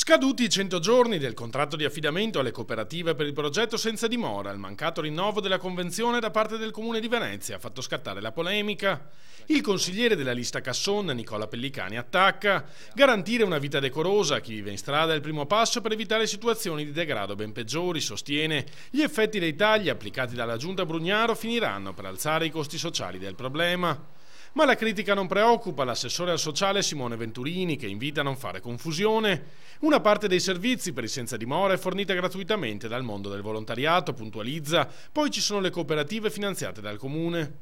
Scaduti i 100 giorni del contratto di affidamento alle cooperative per il progetto senza dimora, il mancato rinnovo della convenzione da parte del Comune di Venezia ha fatto scattare la polemica. Il consigliere della lista Casson, Nicola Pellicani, attacca. Garantire una vita decorosa a chi vive in strada è il primo passo per evitare situazioni di degrado ben peggiori, sostiene. Gli effetti dei tagli applicati dalla Giunta Brugnaro finiranno per alzare i costi sociali del problema. Ma la critica non preoccupa l'assessore al sociale Simone Venturini che invita a non fare confusione. Una parte dei servizi per i senza dimora è fornita gratuitamente dal mondo del volontariato, puntualizza, poi ci sono le cooperative finanziate dal comune.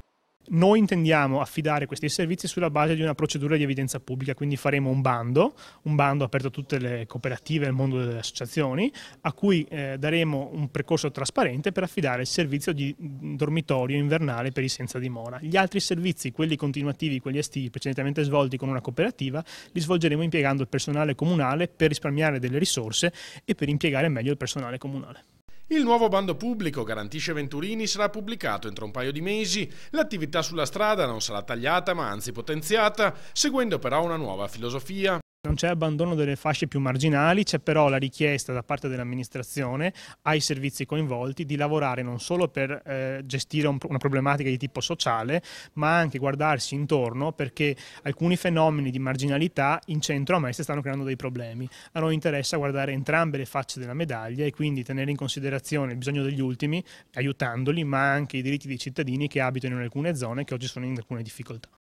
Noi intendiamo affidare questi servizi sulla base di una procedura di evidenza pubblica, quindi faremo un bando, un bando aperto a tutte le cooperative e al mondo delle associazioni, a cui eh, daremo un percorso trasparente per affidare il servizio di mm, dormitorio invernale per i senza dimora. Gli altri servizi, quelli continuativi, quelli estivi, precedentemente svolti con una cooperativa, li svolgeremo impiegando il personale comunale per risparmiare delle risorse e per impiegare meglio il personale comunale. Il nuovo bando pubblico, garantisce Venturini, sarà pubblicato entro un paio di mesi. L'attività sulla strada non sarà tagliata ma anzi potenziata, seguendo però una nuova filosofia non c'è abbandono delle fasce più marginali, c'è però la richiesta da parte dell'amministrazione ai servizi coinvolti di lavorare non solo per eh, gestire un, una problematica di tipo sociale, ma anche guardarsi intorno perché alcuni fenomeni di marginalità in centro a Mestre stanno creando dei problemi. A noi interessa guardare entrambe le facce della medaglia e quindi tenere in considerazione il bisogno degli ultimi, aiutandoli, ma anche i diritti dei cittadini che abitano in alcune zone che oggi sono in alcune difficoltà.